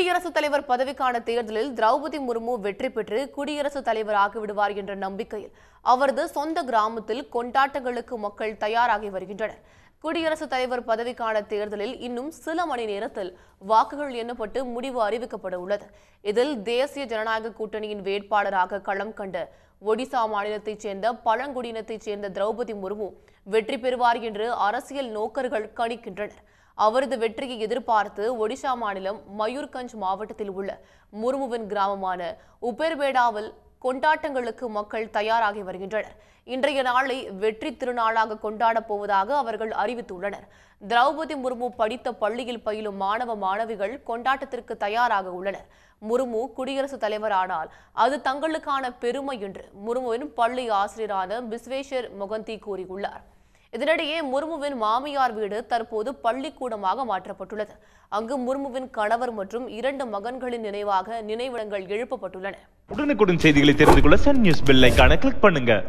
குடியரசுத் தலைவர் பதவிக்கான தேர்தலில் திரௌபதி முர்மு வெற்றி பெற்று குடியரசுத் தலைவர் ஆகிவிடுவார் என்ற நம்பிக்கையில் அவரது சொந்த கிராமத்தில் கொண்டாட்டங்களுக்கு மக்கள் தயாராகி வருகின்றனர் குடியரசுத் தலைவர் பதவிக்கான தேர்தலில் இன்னும் சில மணி நேரத்தில் வாக்குகள் எண்ணப்பட்டு முடிவு அறிவிக்கப்பட உள்ளது இதில் தேசிய ஜனநாயக கூட்டணியின் வேட்பாளராக களம் கண்ட ஒடிசா மாநிலத்தைச் சேர்ந்த பழங்குடியினத்தைச் சேர்ந்த திரௌபதி முர்மு வெற்றி பெறுவார் என்று அரசியல் நோக்கர்கள் கணிக்கின்றனர் அவரது வெற்றியை எதிர்பார்த்து ஒடிசா மாநிலம் மயூர்கஞ்ச் மாவட்டத்தில் உள்ள முர்முவின் கிராமமான உபெர்பேடாவில் கொண்டாட்டங்களுக்கு மக்கள் தயாராகி வருகின்றனர் இன்றைய நாளை வெற்றி திருநாளாக கொண்டாடப் போவதாக அவர்கள் அறிவித்துள்ளனர் திரௌபதி முர்மு படித்த பள்ளியில் பயிலும் மாணவ மாணவிகள் கொண்டாட்டத்திற்கு தயாராக உள்ளனர் முர்மு குடியரசுத் தலைவர் ஆனால் அது தங்களுக்கான பெருமை என்று முர்முவின் பள்ளி ஆசிரியரான பிஸ்வேஸ்வர் மொகந்தி கூறியுள்ளார் இதனிடையே முர்முவின் மாமியார் வீடு தற்போது பள்ளிக்கூடமாக மாற்றப்பட்டுள்ளது அங்கு முர்முவின் கணவர் மற்றும் இரண்டு மகன்களின் நினைவாக நினைவிடங்கள் எழுப்பப்பட்டுள்ளன உடனுக்குடன் செய்திகளை தெரிந்து கொள்ள சன் நியூஸ் பெல்லைக்கான கிளிக் பண்ணுங்க